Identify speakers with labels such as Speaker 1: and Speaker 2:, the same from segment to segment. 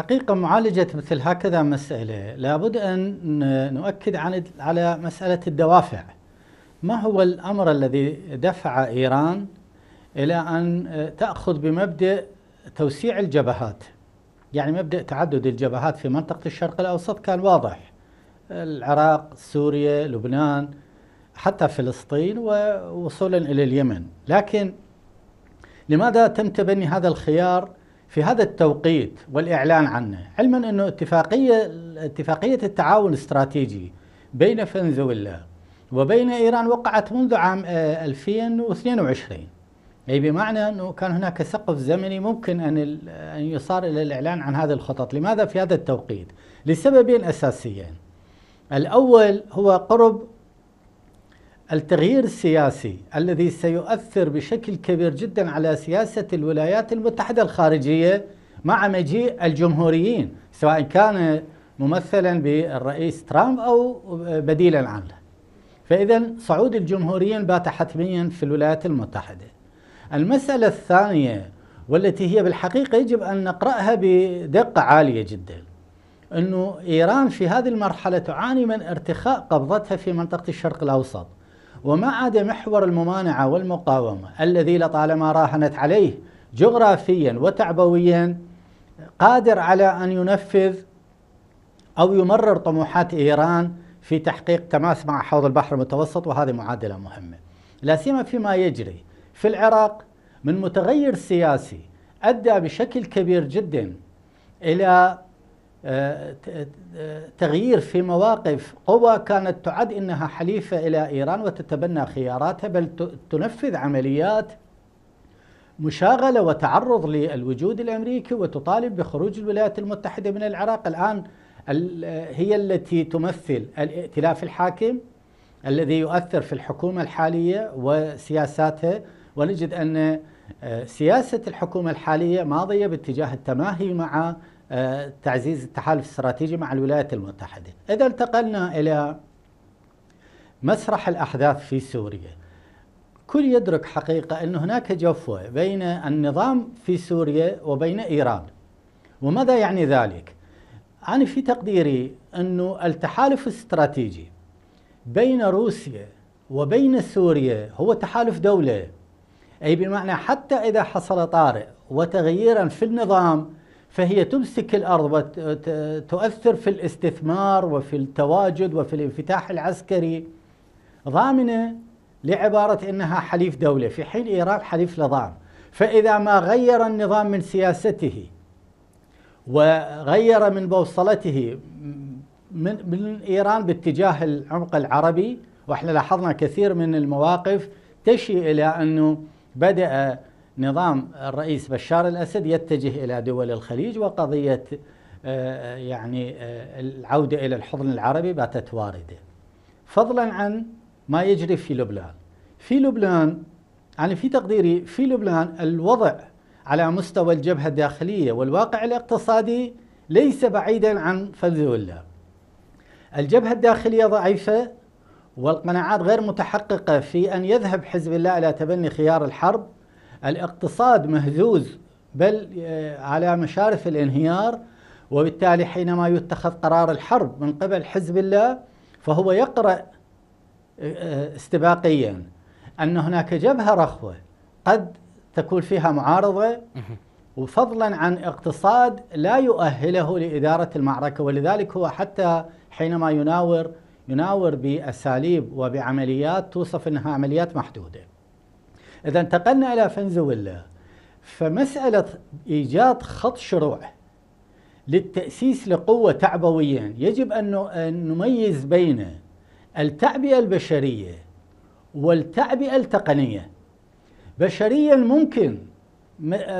Speaker 1: الحقيقة معالجة مثل هكذا مسألة لابد أن نؤكد على مسألة الدوافع ما هو الأمر الذي دفع إيران إلى أن آه، تأخذ بمبدأ توسيع الجبهات يعني مبدأ تعدد الجبهات في منطقة الشرق الأوسط كان واضح العراق سوريا لبنان حتى فلسطين ووصولا إلى اليمن لكن لماذا تم تبني هذا الخيار في هذا التوقيت والإعلان عنه علما أنه اتفاقية, اتفاقية التعاون الاستراتيجي بين فنزويلا وبين إيران وقعت منذ عام 2022 آه، أي بمعنى أنه كان هناك سقف زمني ممكن أن أن يصار إلى الإعلان عن هذه الخطط لماذا في هذا التوقيت؟ لسببين أساسيين الأول هو قرب التغيير السياسي الذي سيؤثر بشكل كبير جدا على سياسة الولايات المتحدة الخارجية مع مجيء الجمهوريين سواء كان ممثلا بالرئيس ترامب أو بديلا عنه فإذا صعود الجمهوريين بات حتميا في الولايات المتحدة المسألة الثانية والتي هي بالحقيقة يجب أن نقرأها بدقة عالية جدا أنه إيران في هذه المرحلة تعاني من ارتخاء قبضتها في منطقة الشرق الأوسط وما عاد محور الممانعة والمقاومة الذي لطالما راهنت عليه جغرافيا وتعبويا قادر على أن ينفذ أو يمرر طموحات إيران في تحقيق تماس مع حوض البحر المتوسط وهذه معادلة مهمة لا سيما فيما يجري في العراق من متغير سياسي أدى بشكل كبير جدا إلى تغيير في مواقف قوى كانت تعد انها حليفه الى ايران وتتبنى خياراتها بل تنفذ عمليات مشاغله وتعرض للوجود الامريكي وتطالب بخروج الولايات المتحده من العراق الان هي التي تمثل الائتلاف الحاكم الذي يؤثر في الحكومه الحاليه وسياساتها ونجد ان آه، سياسه الحكومه الحاليه ماضيه باتجاه التماهي مع تعزيز التحالف الاستراتيجي مع الولايات المتحدة إذا انتقلنا إلى مسرح الأحداث في سوريا كل يدرك حقيقة أن هناك جفوة بين النظام في سوريا وبين إيران وماذا يعني ذلك؟ أنا في تقديري أن التحالف الاستراتيجي بين روسيا وبين سوريا هو تحالف دولة أي بمعنى حتى إذا حصل طارئ وتغييرا في النظام فهي تمسك الارض وتؤثر في الاستثمار وفي التواجد وفي الانفتاح العسكري ضامنه لعباره انها حليف دوله في حين ايران حليف نظام فاذا ما غير النظام من سياسته وغير من بوصلته من, من ايران باتجاه العمق العربي واحنا لاحظنا كثير من المواقف تشي الى انه بدأ نظام الرئيس بشار الأسد يتجه إلى دول الخليج وقضية آه، يعني آه، العودة إلى الحضن العربي باتت واردة فضلا عن ما يجري في لبنان في لبنان يعني في تقديري في لبنان الوضع على مستوى الجبهة الداخلية والواقع الاقتصادي ليس بعيدا عن فنزويلا الجبهة الداخلية ضعيفة والقناعات غير متحققة في أن يذهب حزب الله إلى تبني خيار الحرب الاقتصاد مهزوز بل آه، على مشارف الانهيار وبالتالي حينما يتخذ قرار الحرب من قبل حزب الله فهو يقرأ آه، آه، استباقيا أن هناك جبهة رخوة قد تكون فيها معارضة وفضلا عن اقتصاد لا يؤهله لإدارة المعركة ولذلك هو حتى حينما يناور يناور بأساليب وبعمليات توصف أنها عمليات محدودة إذا انتقلنا إلى فنزويلا فمسألة إيجاد خط شروع للتأسيس لقوة تعبويا يجب أن نميز بين التعبئة البشرية والتعبئة التقنية بشريا ممكن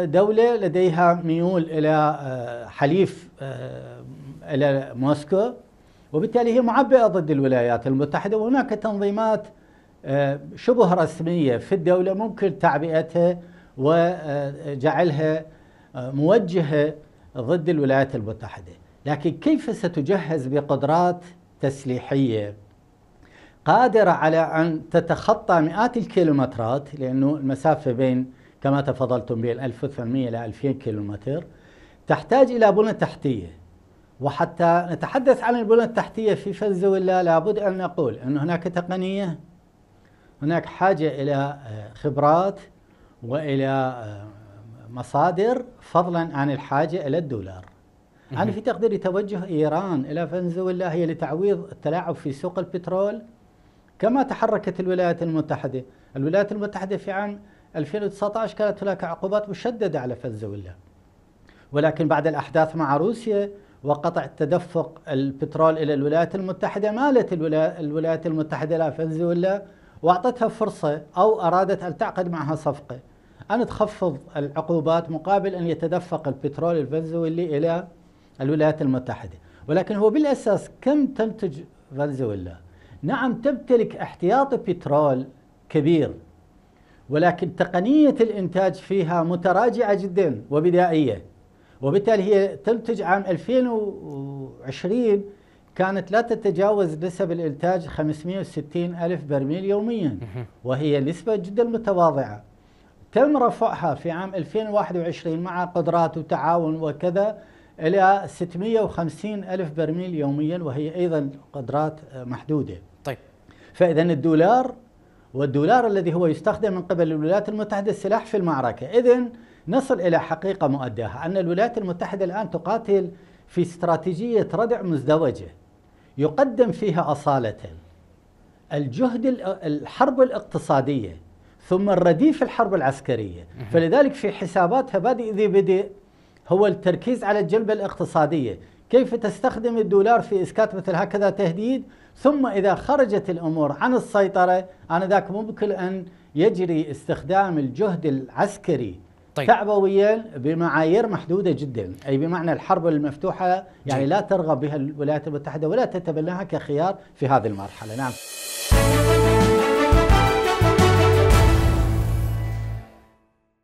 Speaker 1: دولة لديها ميول إلى آه، حليف آه، إلى موسكو وبالتالي هي معبئة ضد الولايات المتحدة وهناك تنظيمات آه، شبه رسمية في الدولة ممكن تعبئتها وجعلها آه، موجهة ضد الولايات المتحدة لكن كيف ستجهز بقدرات تسليحية قادرة على أن تتخطى مئات الكيلومترات لأنه المسافة بين كما تفضلتم بين 1800 إلى 2000 كيلومتر تحتاج إلى بنى تحتية وحتى نتحدث عن البنى التحتية في فنزويلا لابد أن نقول أن هناك تقنية هناك حاجة إلى آه، خبرات وإلى آه، مصادر فضلا عن الحاجة إلى الدولار أنا في تقديري توجه إيران إلى فنزويلا هي لتعويض التلاعب في سوق البترول كما تحركت الولايات المتحدة الولايات المتحدة في عام 2019 كانت هناك عقوبات مشددة على فنزويلا ولكن بعد الأحداث مع روسيا وقطع تدفق البترول إلى الولايات المتحدة مالت الولايات المتحدة إلى فنزويلا واعطتها فرصه او ارادت ان تعقد معها صفقه ان تخفض العقوبات مقابل ان يتدفق البترول الفنزويلي الى الولايات المتحده، ولكن هو بالاساس كم تنتج فنزويلا؟ نعم تمتلك احتياط بترول كبير ولكن تقنيه الانتاج فيها متراجعه جدا وبدائيه وبالتالي هي تنتج عام 2020 كانت لا تتجاوز نسب الإنتاج 560 ألف برميل يوميا وهي نسبة جدا متواضعة تم رفعها في عام 2021 مع قدرات وتعاون وكذا إلى 650 ألف برميل يوميا وهي أيضا قدرات محدودة طيب فإذا الدولار والدولار الذي هو يستخدم من قبل الولايات المتحدة السلاح في المعركة إذا نصل إلى حقيقة مؤداها أن الولايات المتحدة الآن تقاتل في استراتيجية ردع مزدوجة يقدم فيها أصالة الجهد الحرب الاقتصادية ثم الرديف الحرب العسكرية فلذلك في حساباتها بادئ ذي بدء هو التركيز على الجلبة الاقتصادية كيف تستخدم الدولار في إسكات مثل هكذا تهديد ثم إذا خرجت الأمور عن السيطرة أنا ذاك ممكن أن يجري استخدام الجهد العسكري طيب. تعبويا بمعايير محدودة جدا أي بمعنى الحرب المفتوحة يعني لا ترغب بها الولايات المتحدة ولا تتبناها كخيار في هذه المرحلة نعم